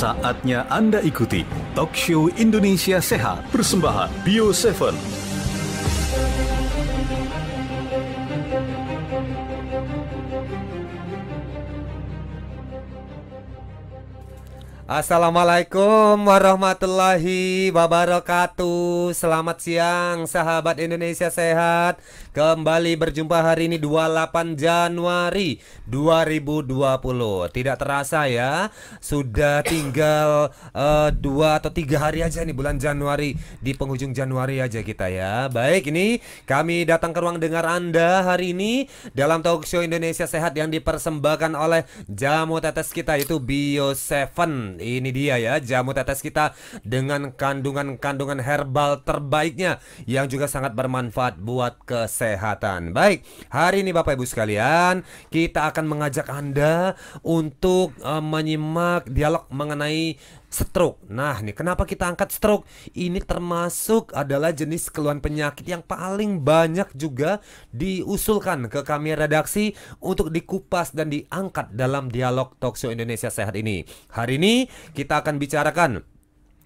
Saatnya Anda ikuti Talk Show Indonesia Sehat Persembahan Bio 7 Assalamualaikum warahmatullahi wabarakatuh Selamat siang sahabat Indonesia sehat Kembali berjumpa hari ini 28 Januari 2020 Tidak terasa ya Sudah tinggal uh, atau tiga hari aja nih bulan Januari Di penghujung Januari aja kita ya Baik ini kami datang ke ruang dengar Anda hari ini Dalam talk show Indonesia sehat yang dipersembahkan oleh jamu tetes kita yaitu Bio 7 ini dia ya jamu tetes kita dengan kandungan-kandungan herbal terbaiknya yang juga sangat bermanfaat buat kesehatan. Baik, hari ini Bapak Ibu sekalian, kita akan mengajak Anda untuk uh, menyimak dialog mengenai stroke. Nah, ini kenapa kita angkat stroke? Ini termasuk adalah jenis keluhan penyakit yang paling banyak juga diusulkan ke kami redaksi untuk dikupas dan diangkat dalam dialog Talkshow Indonesia Sehat ini. Hari ini kita akan bicarakan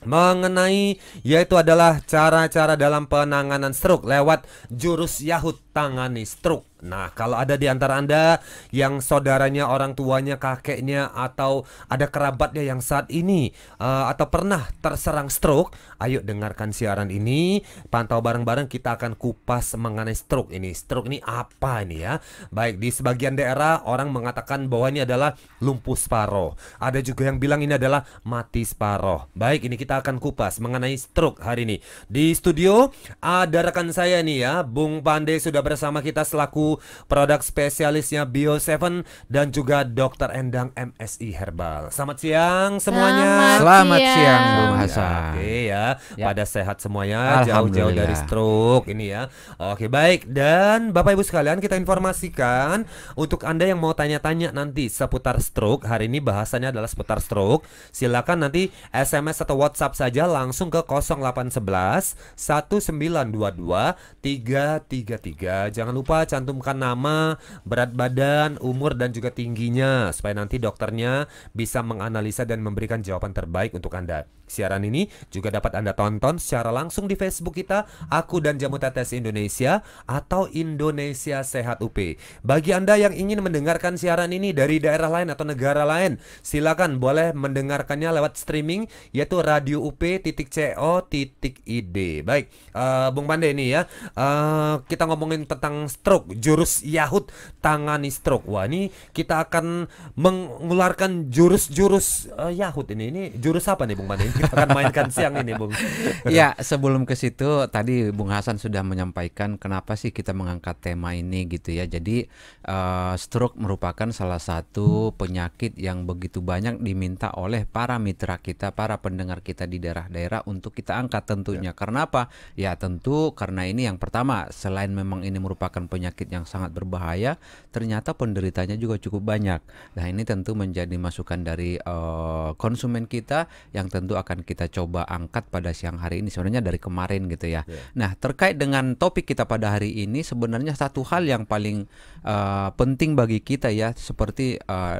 mengenai yaitu adalah cara-cara dalam penanganan stroke lewat jurus Yahut tangani stroke. Nah, kalau ada di antara Anda yang saudaranya, orang tuanya, kakeknya, atau ada kerabatnya yang saat ini uh, atau pernah terserang stroke, ayo dengarkan siaran ini. Pantau bareng-bareng kita akan kupas mengenai stroke ini. Stroke ini apa ini ya? Baik, di sebagian daerah orang mengatakan bahwa ini adalah lumpuh separoh. Ada juga yang bilang ini adalah mati separoh. Baik, ini kita akan kupas mengenai stroke hari ini. Di studio ada rekan saya nih ya, Bung Pandey sudah sudah bersama kita selaku produk spesialisnya Bio7 dan juga Dr. Endang MSI Herbal. Selamat siang semuanya. Selamat, Selamat siang, siang Bung ya, Hasan. Ya, Oke okay, ya. ya, pada sehat semuanya jauh-jauh dari stroke ini ya. Oke, okay, baik. Dan Bapak Ibu sekalian, kita informasikan untuk Anda yang mau tanya-tanya nanti seputar stroke, hari ini bahasanya adalah seputar stroke. Silakan nanti SMS atau WhatsApp saja langsung ke 0811 1922 333 ya. Jangan lupa cantumkan nama, berat badan, umur dan juga tingginya supaya nanti dokternya bisa menganalisa dan memberikan jawaban terbaik untuk Anda. Siaran ini juga dapat Anda tonton secara langsung di Facebook kita Aku dan Jamu Tetes Indonesia atau Indonesia Sehat UP. Bagi Anda yang ingin mendengarkan siaran ini dari daerah lain atau negara lain, silakan boleh mendengarkannya lewat streaming yaitu radio up.co.id. Baik, uh, Bung Pandai ini ya. Uh, kita ngomongin ngomongin tentang stroke, jurus Yahud tangani stroke. Wah, ini kita akan mengeluarkan jurus-jurus uh, eh, Yahud ini. Ini jurus apa nih, Bung Pandai? Kita akan mainkan siang ini, Bung. ya, sebelum ke situ tadi Bung Hasan sudah menyampaikan kenapa sih kita mengangkat tema ini gitu ya. Jadi uh, stroke merupakan salah satu penyakit yang begitu banyak diminta oleh para mitra kita, para pendengar kita di daerah-daerah untuk kita angkat tentunya. Ya. Karena apa? Ya tentu karena ini yang pertama selain memang ini merupakan penyakit yang sangat berbahaya, ternyata penderitanya juga cukup banyak. Nah, ini tentu menjadi masukan dari uh, konsumen kita yang tentu akan kita coba angkat pada siang hari ini sebenarnya dari kemarin gitu ya. Yeah. Nah, terkait dengan topik kita pada hari ini sebenarnya satu hal yang paling uh, penting bagi kita ya seperti uh,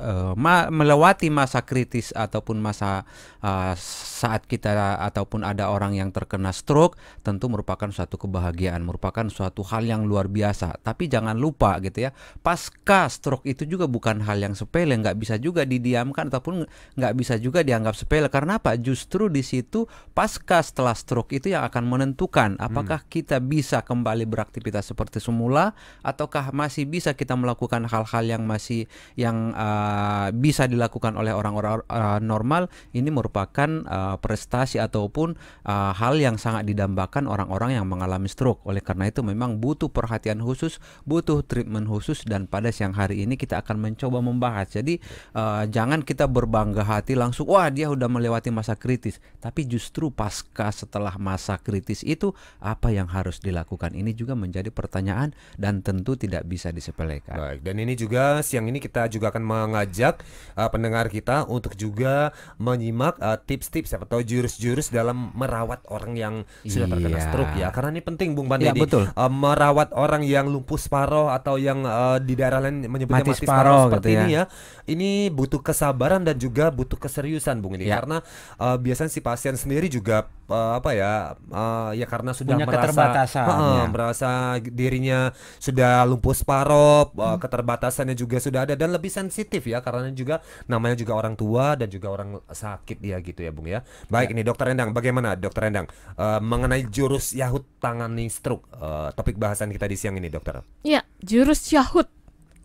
Eh, ma melewati masa kritis ataupun masa uh, saat kita ataupun ada orang yang terkena stroke tentu merupakan suatu kebahagiaan, merupakan suatu hal yang luar biasa. Tapi jangan lupa gitu ya, pasca stroke itu juga bukan hal yang sepele, nggak bisa juga didiamkan ataupun nggak bisa juga dianggap sepele. Karena apa? Justru di situ pasca setelah stroke itu yang akan menentukan apakah hmm. kita bisa kembali beraktivitas seperti semula ataukah masih bisa kita melakukan hal-hal yang masih yang uh, Eh, bisa dilakukan oleh orang-orang uh, normal ini merupakan uh, prestasi ataupun uh, hal yang sangat didambakan orang-orang yang mengalami stroke. Oleh karena itu memang butuh perhatian khusus, butuh treatment khusus dan pada siang hari ini kita akan mencoba membahas. Jadi uh, jangan kita berbangga hati langsung wah dia udah melewati masa kritis, tapi justru pasca setelah masa kritis itu apa yang harus dilakukan? Ini juga menjadi pertanyaan dan tentu tidak bisa disepelekan. Baik, dan ini juga siang ini kita juga akan mengajak mengajak uh, pendengar kita untuk juga menyimak eh, tips-tips uh, atau jurus-jurus dalam merawat orang yang sudah iya. terkena stroke ya. Karena ini penting Bung Bandi. Ya, betul. Uh, merawat orang yang lumpuh separoh atau yang uh, di daerah lain menyebutnya mati, mati separoh, gitu seperti gitu ya. ini ya. Ini butuh kesabaran dan juga butuh keseriusan Bung ini ya. karena uh, biasanya si pasien sendiri juga uh, apa ya uh, ya karena sudah Punya merasa keterbatasan, uh, ya. merasa dirinya sudah lumpuh separoh, uh, keterbatasannya juga sudah ada dan lebih sensitif ya karena juga namanya juga orang tua dan juga orang sakit ya gitu ya Bung ya. Baik ya. ini Dokter Endang, bagaimana Dokter Endang uh, mengenai jurus Yahut tangani stroke uh, topik bahasan kita di siang ini Dokter? ya jurus Yahut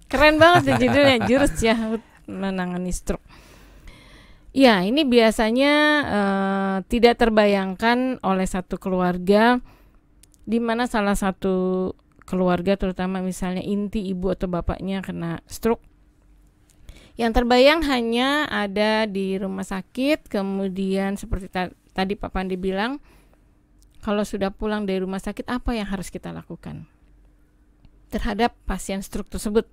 keren banget sih judulnya jurus Yahut menangani stroke. Ya ini biasanya uh, tidak terbayangkan oleh satu keluarga di mana salah satu keluarga terutama misalnya inti ibu atau bapaknya kena stroke yang terbayang hanya ada di rumah sakit, kemudian seperti ta tadi Pak Pandi bilang, kalau sudah pulang dari rumah sakit apa yang harus kita lakukan terhadap pasien stroke tersebut?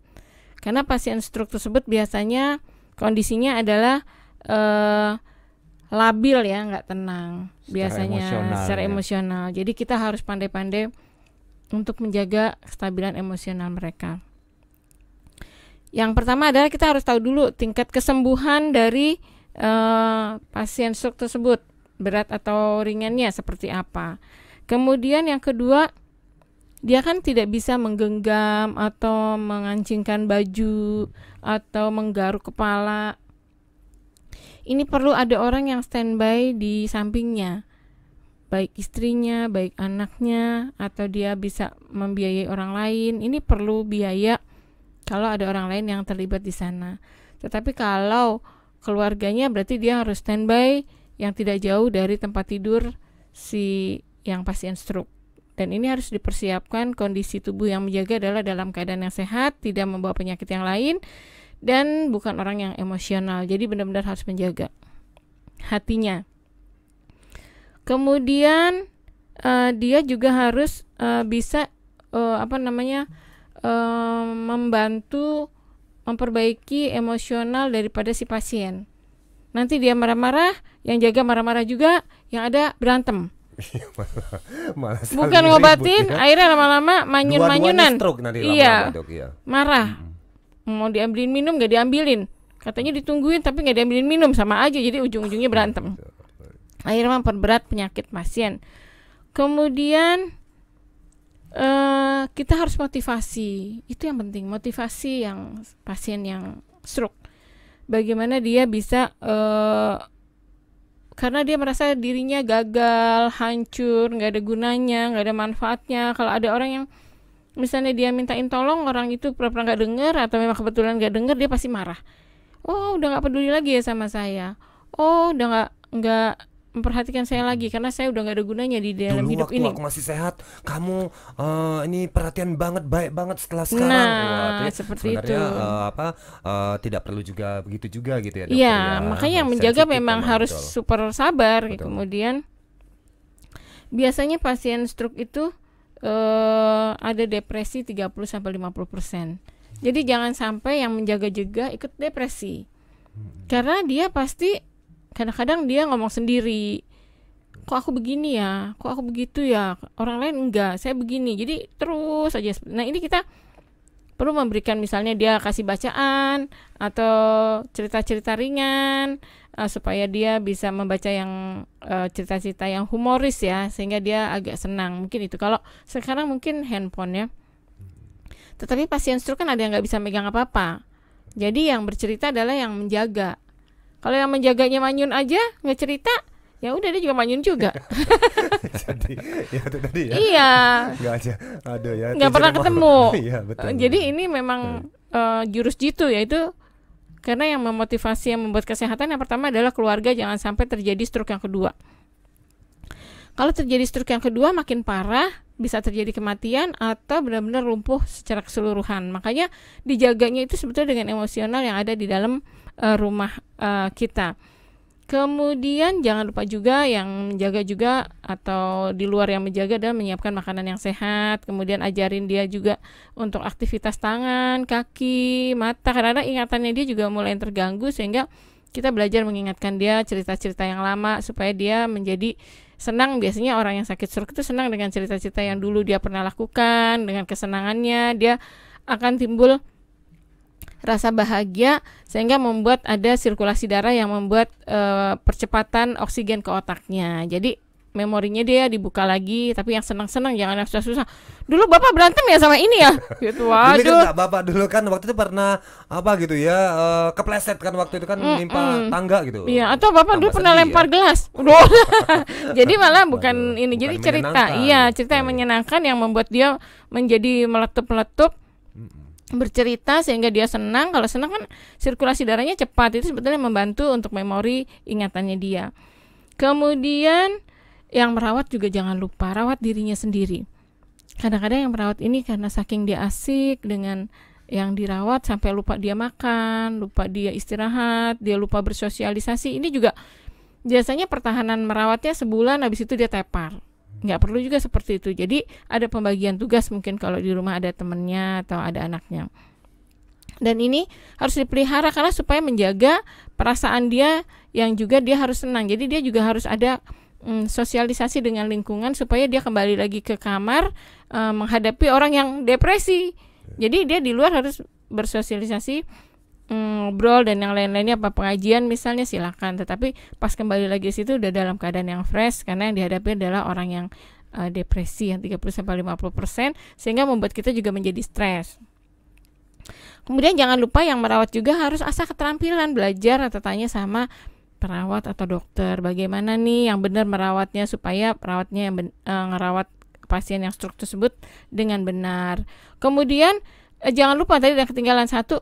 Karena pasien stroke tersebut biasanya kondisinya adalah eh, labil ya, nggak tenang, secara biasanya emosional, secara ya. emosional. Jadi kita harus pandai-pandai untuk menjaga kestabilan emosional mereka. Yang pertama adalah kita harus tahu dulu tingkat kesembuhan dari uh, pasien stroke tersebut, berat atau ringannya seperti apa. Kemudian yang kedua, dia kan tidak bisa menggenggam atau mengancingkan baju atau menggaruk kepala. Ini perlu ada orang yang standby di sampingnya baik istrinya, baik anaknya, atau dia bisa membiayai orang lain. Ini perlu biaya kalau ada orang lain yang terlibat di sana. Tetapi kalau keluarganya berarti dia harus standby yang tidak jauh dari tempat tidur si yang pasien stroke. Dan ini harus dipersiapkan kondisi tubuh yang menjaga adalah dalam keadaan yang sehat, tidak membawa penyakit yang lain, dan bukan orang yang emosional. Jadi benar-benar harus menjaga hatinya. Kemudian uh, dia juga harus uh, bisa uh, apa namanya Eh, membantu memperbaiki emosional daripada si pasien. Nanti dia marah-marah, yang jaga marah-marah juga, yang ada berantem. Iya, malah Bukan ngobatin, ya. akhirnya lama-lama manyun-manyunan. Iya. Dok, iya. Marah. Hmm. Mau diambilin minum gak diambilin. Katanya ditungguin tapi gak diambilin minum sama aja jadi ujung-ujungnya berantem. Akhirnya memperberat penyakit pasien. Kemudian Eh, kita harus motivasi itu yang penting motivasi yang pasien yang stroke bagaimana dia bisa uh, karena dia merasa dirinya gagal hancur nggak ada gunanya nggak ada manfaatnya kalau ada orang yang misalnya dia mintain tolong orang itu pernah nggak dengar atau memang kebetulan nggak dengar dia pasti marah oh udah nggak peduli lagi ya sama saya oh udah nggak nggak memperhatikan saya lagi karena saya udah nggak ada gunanya di dalam Dulu hidup waktu ini. aku masih sehat, kamu uh, ini perhatian banget, baik banget setelah sekarang. Nah, Wah, ya seperti itu. Uh, apa uh, tidak perlu juga begitu juga gitu ya. Iya, ya. makanya yang menjaga memang harus betul. super sabar. Betul. Kemudian biasanya pasien stroke itu uh, ada depresi 30 sampai 50%. Jadi jangan sampai yang menjaga juga ikut depresi. Hmm. Karena dia pasti kadang-kadang dia ngomong sendiri kok aku begini ya kok aku begitu ya orang lain enggak saya begini jadi terus aja nah ini kita perlu memberikan misalnya dia kasih bacaan atau cerita-cerita ringan uh, supaya dia bisa membaca yang uh, cerita-cerita yang humoris ya sehingga dia agak senang mungkin itu kalau sekarang mungkin handphone ya tetapi pasien stroke kan ada yang nggak bisa megang apa-apa jadi yang bercerita adalah yang menjaga kalau yang menjaganya manyun aja nggak cerita, ya udah dia juga manyun juga. Jadi ya itu tadi ya. Iya. Enggak aja. Aduh ya. Gak pernah ketemu. Iya, eh, betul. Jadi ini memang hmm. uh, jurus jitu yaitu karena yang memotivasi yang membuat kesehatan yang pertama adalah keluarga jangan sampai terjadi stroke yang kedua. Kalau terjadi stroke yang kedua makin parah bisa terjadi kematian atau benar-benar lumpuh secara keseluruhan. Makanya dijaganya itu sebetulnya dengan emosional yang ada di dalam uh, rumah uh, kita. Kemudian jangan lupa juga yang menjaga juga atau di luar yang menjaga dan menyiapkan makanan yang sehat. Kemudian ajarin dia juga untuk aktivitas tangan, kaki, mata. Karena ingatannya dia juga mulai terganggu sehingga kita belajar mengingatkan dia cerita-cerita yang lama supaya dia menjadi senang. Biasanya orang yang sakit stroke itu senang dengan cerita-cerita yang dulu dia pernah lakukan, dengan kesenangannya dia akan timbul rasa bahagia sehingga membuat ada sirkulasi darah yang membuat e, percepatan oksigen ke otaknya. Jadi memorinya dia dibuka lagi tapi yang senang-senang jangan yang susah-susah. Dulu Bapak berantem ya sama ini ya? Gitu waduh. Dulu kan Bapak dulu kan waktu itu pernah apa gitu ya e, kepleset kan waktu itu kan mm, nimpa tangga gitu. Iya, atau Bapak Tambah dulu pernah ya. lempar ya? gelas. jadi malah bukan Aduh, ini bukan jadi cerita. Iya, cerita yang iya, iya. menyenangkan yang membuat dia menjadi meletup letup bercerita sehingga dia senang. Kalau senang kan sirkulasi darahnya cepat. Itu sebetulnya membantu untuk memori ingatannya dia. Kemudian yang merawat juga jangan lupa rawat dirinya sendiri. Kadang-kadang yang merawat ini karena saking dia asik dengan yang dirawat sampai lupa dia makan, lupa dia istirahat, dia lupa bersosialisasi. Ini juga biasanya pertahanan merawatnya sebulan habis itu dia tepar nggak perlu juga seperti itu jadi ada pembagian tugas mungkin kalau di rumah ada temennya atau ada anaknya dan ini harus dipelihara karena supaya menjaga perasaan dia yang juga dia harus senang jadi dia juga harus ada mm, sosialisasi dengan lingkungan supaya dia kembali lagi ke kamar e, menghadapi orang yang depresi jadi dia di luar harus bersosialisasi Mm, ngobrol dan yang lain-lainnya apa pengajian misalnya silakan tetapi pas kembali lagi situ udah dalam keadaan yang fresh karena yang dihadapi adalah orang yang uh, depresi yang 30 sampai 50% sehingga membuat kita juga menjadi stres. Kemudian jangan lupa yang merawat juga harus asah keterampilan belajar atau tanya sama perawat atau dokter bagaimana nih yang benar merawatnya supaya perawatnya yang merawat uh, eh, ngerawat pasien yang struktur tersebut dengan benar. Kemudian uh, jangan lupa tadi yang ketinggalan satu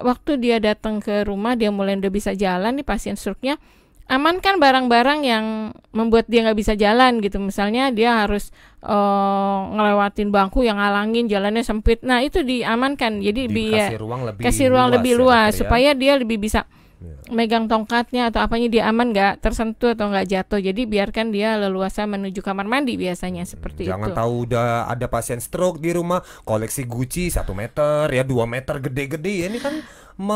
waktu dia datang ke rumah dia mulai udah bisa jalan nih pasien stroke nya amankan barang-barang yang membuat dia nggak bisa jalan gitu misalnya dia harus uh, ngelewatin bangku yang ngalangin jalannya sempit nah itu diamankan jadi Dikasih biar ruang kasih ruang lebih ya, luas ya, supaya dia lebih bisa yeah. megang tongkatnya atau apanya dia aman nggak tersentuh atau nggak jatuh jadi biarkan dia leluasa menuju kamar mandi biasanya hmm, seperti jangan itu jangan tahu udah ada pasien stroke di rumah koleksi Gucci satu meter ya dua meter gede-gede ini kan me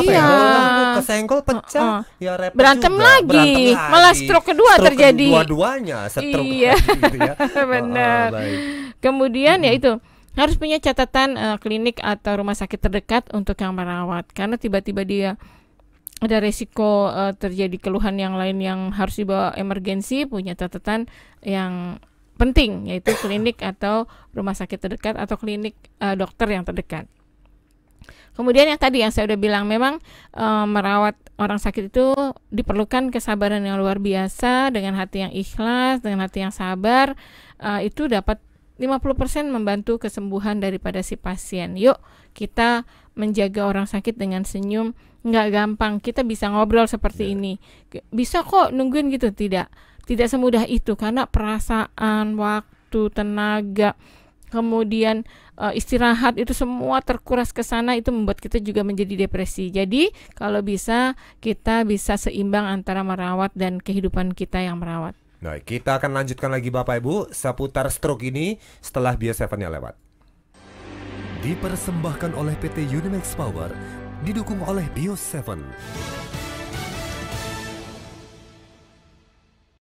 iya. Apa ya, iya. kesenggol pecah uh, uh. ya repot berantem juga. lagi berantem lagi. malah stroke kedua stroke terjadi dua-duanya stroke iya gitu ya. benar uh, uh, kemudian ya hmm. ya itu harus punya catatan uh, klinik atau rumah sakit terdekat untuk yang merawat karena tiba-tiba dia ada resiko uh, terjadi keluhan yang lain yang harus dibawa emergensi punya catatan yang penting yaitu klinik atau rumah sakit terdekat atau klinik uh, dokter yang terdekat. Kemudian yang tadi yang saya sudah bilang memang e, merawat orang sakit itu diperlukan kesabaran yang luar biasa dengan hati yang ikhlas, dengan hati yang sabar e, itu dapat 50% membantu kesembuhan daripada si pasien. Yuk kita menjaga orang sakit dengan senyum nggak gampang kita bisa ngobrol seperti yeah. ini bisa kok nungguin gitu tidak tidak semudah itu karena perasaan waktu tenaga kemudian uh, istirahat itu semua terkuras ke sana itu membuat kita juga menjadi depresi. Jadi kalau bisa kita bisa seimbang antara merawat dan kehidupan kita yang merawat. Nah, kita akan lanjutkan lagi Bapak Ibu seputar stroke ini setelah biasanya lewat. Dipersembahkan oleh PT Unimax Power didukung oleh Bio 7.